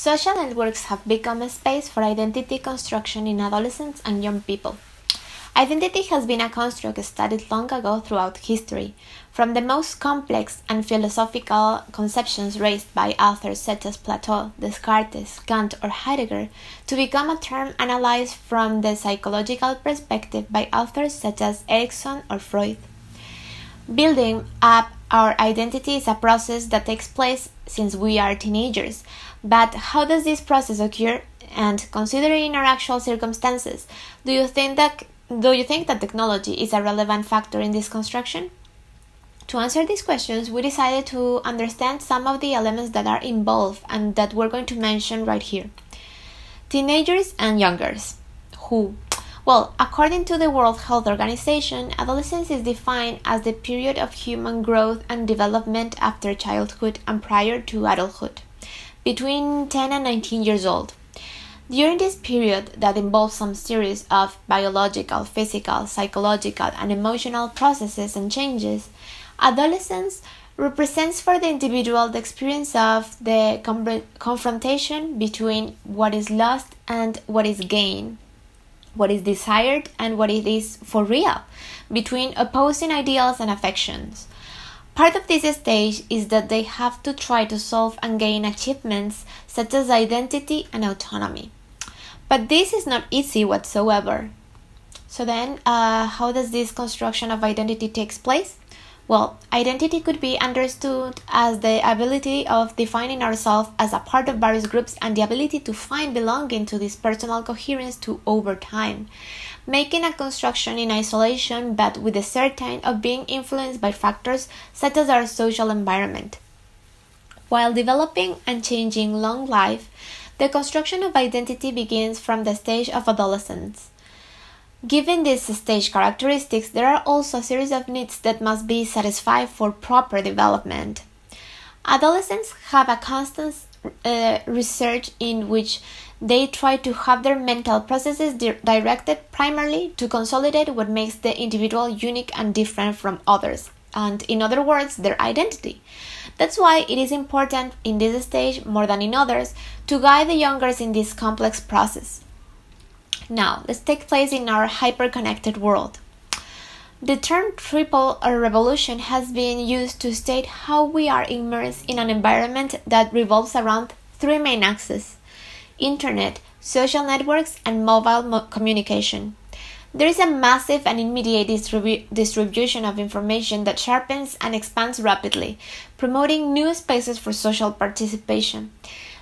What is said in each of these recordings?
Social networks have become a space for identity construction in adolescents and young people. Identity has been a construct studied long ago throughout history, from the most complex and philosophical conceptions raised by authors such as Plato, Descartes, Kant, or Heidegger, to become a term analyzed from the psychological perspective by authors such as Erickson or Freud. Building up our identity is a process that takes place since we are teenagers. But how does this process occur? And considering our actual circumstances, do you think that do you think that technology is a relevant factor in this construction? To answer these questions, we decided to understand some of the elements that are involved and that we're going to mention right here. Teenagers and youngers. Who well, according to the World Health Organization, adolescence is defined as the period of human growth and development after childhood and prior to adulthood, between 10 and 19 years old. During this period, that involves some series of biological, physical, psychological, and emotional processes and changes, adolescence represents for the individual the experience of the confrontation between what is lost and what is gained what is desired and what it is for real, between opposing ideals and affections. Part of this stage is that they have to try to solve and gain achievements such as identity and autonomy. But this is not easy whatsoever. So then, uh, how does this construction of identity takes place? Well, identity could be understood as the ability of defining ourselves as a part of various groups and the ability to find belonging to this personal coherence to over time, making a construction in isolation but with the certainty of being influenced by factors such as our social environment. While developing and changing long life, the construction of identity begins from the stage of adolescence. Given these stage characteristics, there are also a series of needs that must be satisfied for proper development. Adolescents have a constant uh, research in which they try to have their mental processes di- directed primarily to consolidate what makes the individual unique and different from others, and in other words, their identity. That's why it is important in this stage more than in others to guide the youngers in this complex process. Now, let's take place in our hyper-connected world. The term triple or revolution has been used to state how we are immersed in an environment that revolves around three main axes internet, social networks, and mobile mo communication. There is a massive and immediate distribu distribution of information that sharpens and expands rapidly, promoting new spaces for social participation.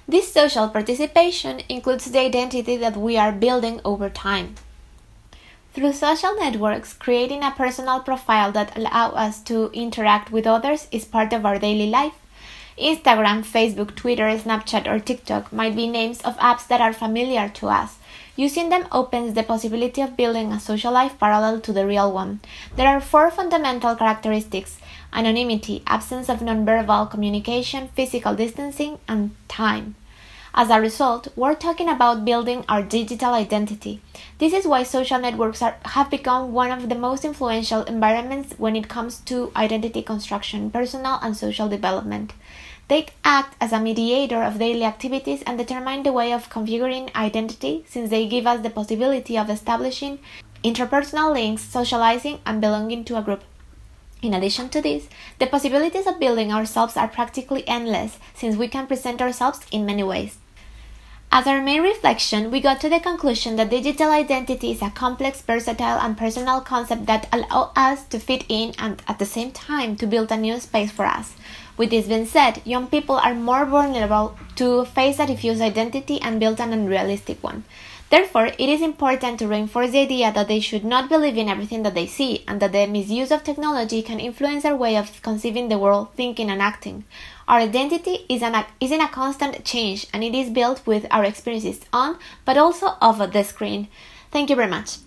This social participation includes the identity that we are building over time. Through social networks, creating a personal profile that allows us to interact with others is part of our daily life. Instagram, Facebook, Twitter, Snapchat, or TikTok might be names of apps that are familiar to us. Using them opens the possibility of building a social life parallel to the real one. There are four fundamental characteristics anonymity, absence of nonverbal communication, physical distancing, and time. As a result, we're talking about building our digital identity. This is why social networks are, have become one of the most influential environments when it comes to identity construction, personal and social development. They act as a mediator of daily activities and determine the way of configuring identity since they give us the possibility of establishing interpersonal links, socializing, and belonging to a group. In addition to this, the possibilities of building ourselves are practically endless since we can present ourselves in many ways. As our main reflection, we got to the conclusion that digital identity is a complex, versatile, and personal concept that allows us to fit in and at the same time to build a new space for us. With this being said, young people are more vulnerable to face a diffuse identity and build an unrealistic one. Therefore, it is important to reinforce the idea that they should not believe in everything that they see, and that the misuse of technology can influence our way of conceiving the world, thinking, and acting. Our identity is, an, is in a constant change, and it is built with our experiences on, but also off the screen. Thank you very much.